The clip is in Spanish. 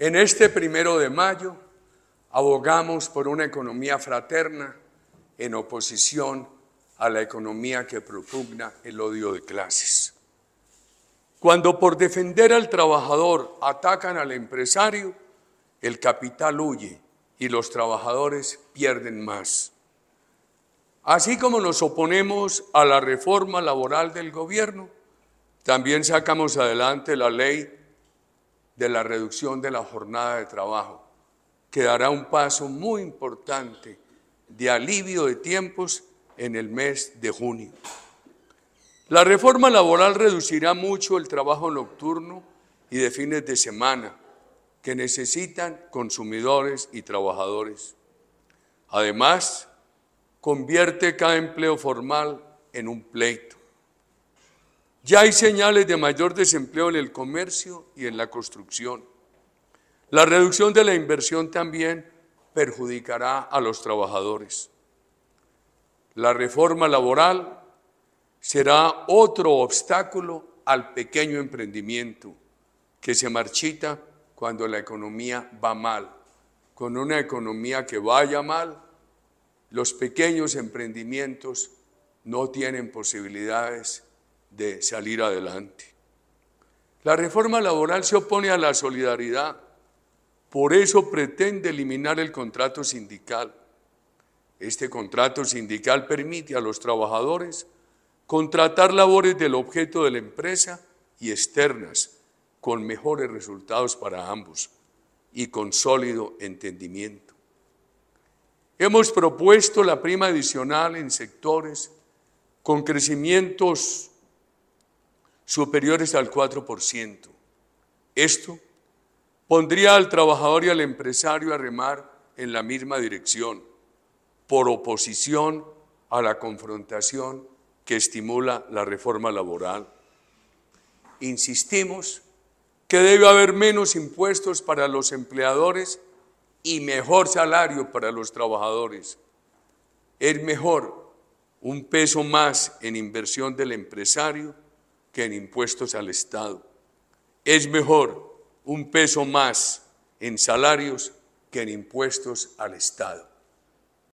En este primero de mayo abogamos por una economía fraterna en oposición a la economía que propugna el odio de clases. Cuando por defender al trabajador atacan al empresario, el capital huye y los trabajadores pierden más. Así como nos oponemos a la reforma laboral del gobierno, también sacamos adelante la ley de la reducción de la jornada de trabajo, que dará un paso muy importante de alivio de tiempos en el mes de junio. La reforma laboral reducirá mucho el trabajo nocturno y de fines de semana que necesitan consumidores y trabajadores. Además, convierte cada empleo formal en un pleito. Ya hay señales de mayor desempleo en el comercio y en la construcción. La reducción de la inversión también perjudicará a los trabajadores. La reforma laboral será otro obstáculo al pequeño emprendimiento que se marchita cuando la economía va mal. Con una economía que vaya mal, los pequeños emprendimientos no tienen posibilidades de salir adelante. La reforma laboral se opone a la solidaridad, por eso pretende eliminar el contrato sindical. Este contrato sindical permite a los trabajadores contratar labores del objeto de la empresa y externas, con mejores resultados para ambos y con sólido entendimiento. Hemos propuesto la prima adicional en sectores con crecimientos superiores al 4%. Esto pondría al trabajador y al empresario a remar en la misma dirección, por oposición a la confrontación que estimula la reforma laboral. Insistimos que debe haber menos impuestos para los empleadores y mejor salario para los trabajadores. Es mejor un peso más en inversión del empresario en impuestos al Estado. Es mejor un peso más en salarios que en impuestos al Estado.